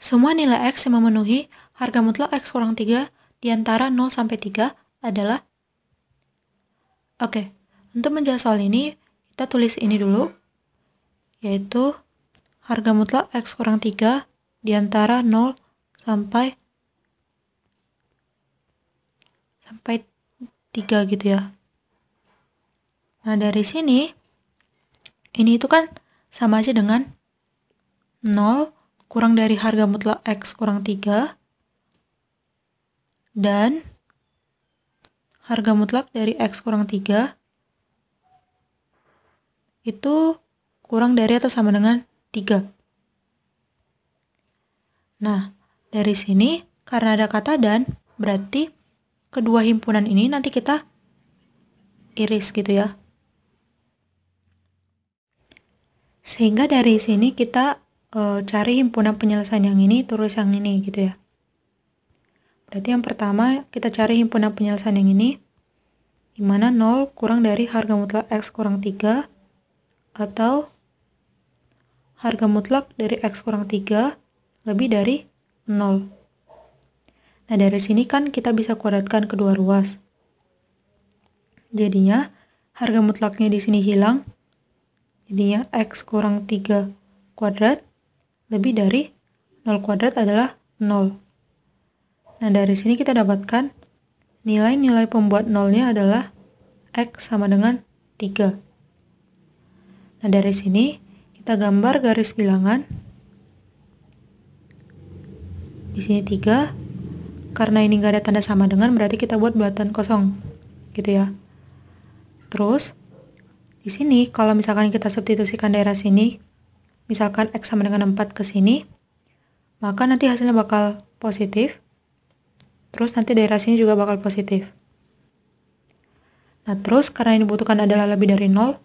Semua nilai X yang memenuhi harga mutlak X kurang 3 di antara 0 sampai 3 adalah Oke, okay, untuk menjelaskan soal ini, kita tulis ini dulu, yaitu harga mutlak X kurang 3 di antara 0 sampai sampai 3 gitu ya. Nah, dari sini, ini itu kan sama aja dengan 0 sampai kurang dari harga mutlak X kurang 3 dan harga mutlak dari X kurang 3 itu kurang dari atau sama dengan 3. Nah, dari sini karena ada kata dan berarti kedua himpunan ini nanti kita iris gitu ya. Sehingga dari sini kita e, cari himpunan penyelesaian yang ini terus yang ini gitu ya berarti yang pertama kita cari himpunan penyelesaian yang ini di mana 0 kurang dari harga mutlak x kurang 3 atau harga mutlak dari x kurang 3 lebih dari 0 nah dari sini kan kita bisa kuadratkan kedua ruas jadinya harga mutlaknya di sini hilang jadinya x kurang 3 kuadrat lebih dari 0 kuadrat adalah 0. Nah, dari sini kita dapatkan nilai-nilai pembuat nolnya adalah X sama dengan 3. Nah, dari sini kita gambar garis bilangan. Di sini 3. Karena ini nggak ada tanda sama dengan, berarti kita buat buatan kosong. Gitu ya. Terus, di sini kalau misalkan kita substitusikan daerah sini misalkan X sama dengan 4 ke sini, maka nanti hasilnya bakal positif. Terus nanti daerah sini juga bakal positif. Nah, terus karena yang dibutuhkan adalah lebih dari 0,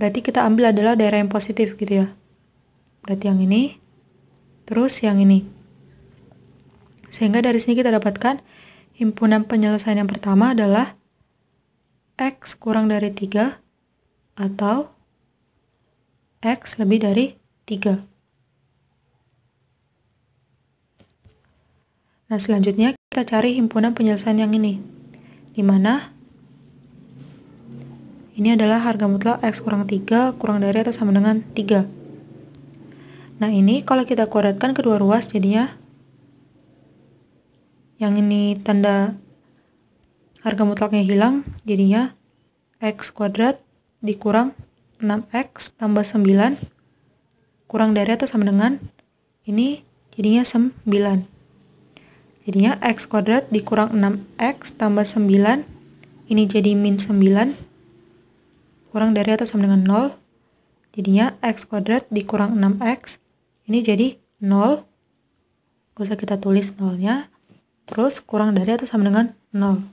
berarti kita ambil adalah daerah yang positif gitu ya. Berarti yang ini, terus yang ini. Sehingga dari sini kita dapatkan himpunan penyelesaian yang pertama adalah X kurang dari 3 atau X lebih dari 3. Nah, selanjutnya kita cari himpunan penyelesaian yang ini. Di mana ini adalah harga mutlak X kurang 3 kurang dari atau sama dengan 3. Nah, ini kalau kita kuadratkan kedua ruas jadinya yang ini tanda harga mutlaknya hilang, jadinya X kuadrat dikurang 6X tambah 9 kurang dari atau sama dengan ini jadinya 9. Jadinya x kuadrat dikurang 6x tambah 9. Ini jadi min 9. Kurang dari atau sama dengan 0. Jadinya x kuadrat dikurang 6x. Ini jadi 0. Gak usah kita tulis nya Terus kurang dari atau sama dengan 0.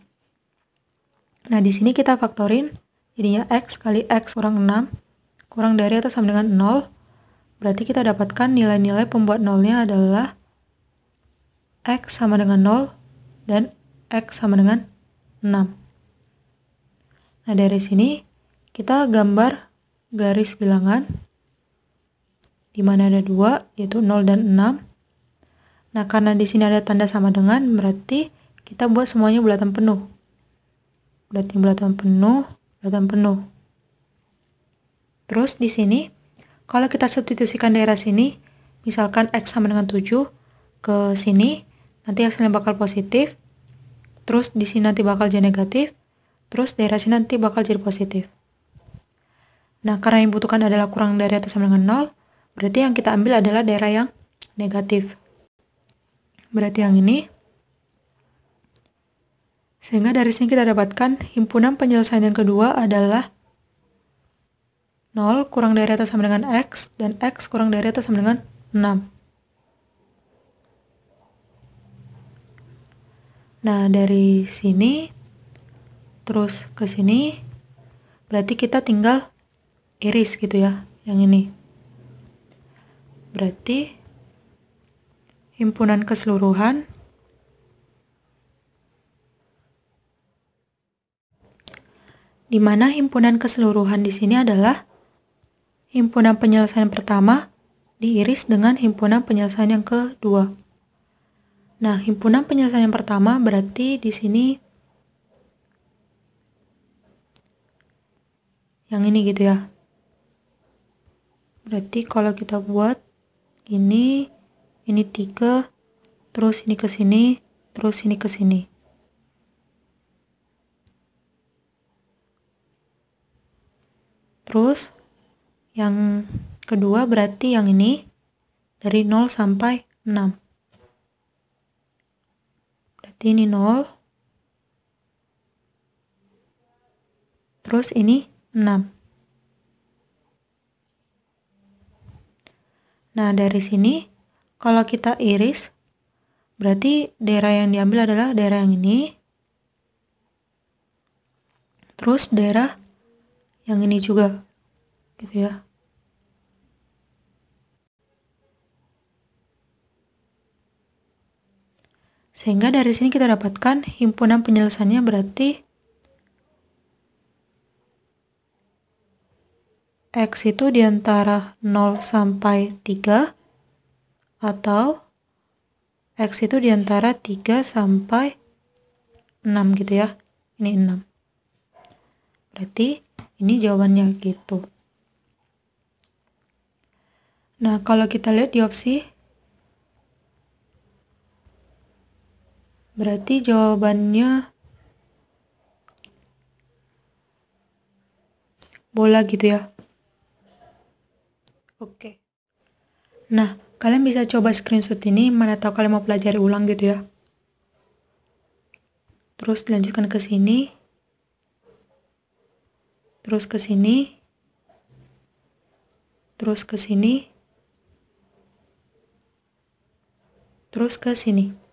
Nah, di sini kita faktorin. Jadinya x kali x kurang 6. Kurang dari atau sama dengan 0 Berarti kita dapatkan nilai-nilai pembuat nolnya adalah X sama dengan 0 dan X sama dengan 6. Nah, dari sini kita gambar garis bilangan di mana ada 2, yaitu 0 dan 6. Nah, karena di sini ada tanda sama dengan, berarti kita buat semuanya bulatan penuh. Berarti bulatan penuh, bulatan penuh. Terus di sini kalau kita substitusikan daerah sini, misalkan X sama dengan 7 ke sini, nanti hasilnya bakal positif. Terus di sini nanti bakal jadi negatif. Terus daerah sini nanti bakal jadi positif. Nah, karena yang dibutuhkan adalah kurang dari atau sama dengan 0, berarti yang kita ambil adalah daerah yang negatif. Berarti yang ini. Sehingga dari sini kita dapatkan himpunan penyelesaian yang kedua adalah 0 kurang dari atas sama dengan X, dan X kurang dari atas sama dengan 6. Nah, dari sini terus ke sini berarti kita tinggal iris gitu ya, yang ini. Berarti himpunan keseluruhan di mana himpunan keseluruhan di sini adalah himpunan penyelesaian pertama diiris dengan himpunan penyelesaian yang kedua. Nah, himpunan penyelesaian yang pertama berarti di sini yang ini gitu ya. Berarti kalau kita buat ini, ini tiga, terus ini ke sini, terus ini ke sini. Terus yang kedua berarti yang ini dari 0 sampai 6. Berarti ini 0. Terus ini 6. Nah, dari sini kalau kita iris berarti daerah yang diambil adalah daerah yang ini. Terus daerah yang ini juga gitu ya Sehingga dari sini kita dapatkan himpunan penyelesaiannya berarti X itu diantara 0 sampai 3 atau X itu diantara 3 sampai 6 gitu ya. Ini 6. Berarti ini jawabannya gitu. Nah, kalau kita lihat di opsi, berarti jawabannya bola gitu ya. Oke. Nah, kalian bisa coba screenshot ini, mana tahu kalian mau pelajari ulang gitu ya. Terus dilanjutkan ke sini. Terus ke sini. Terus ke sini terus ke sini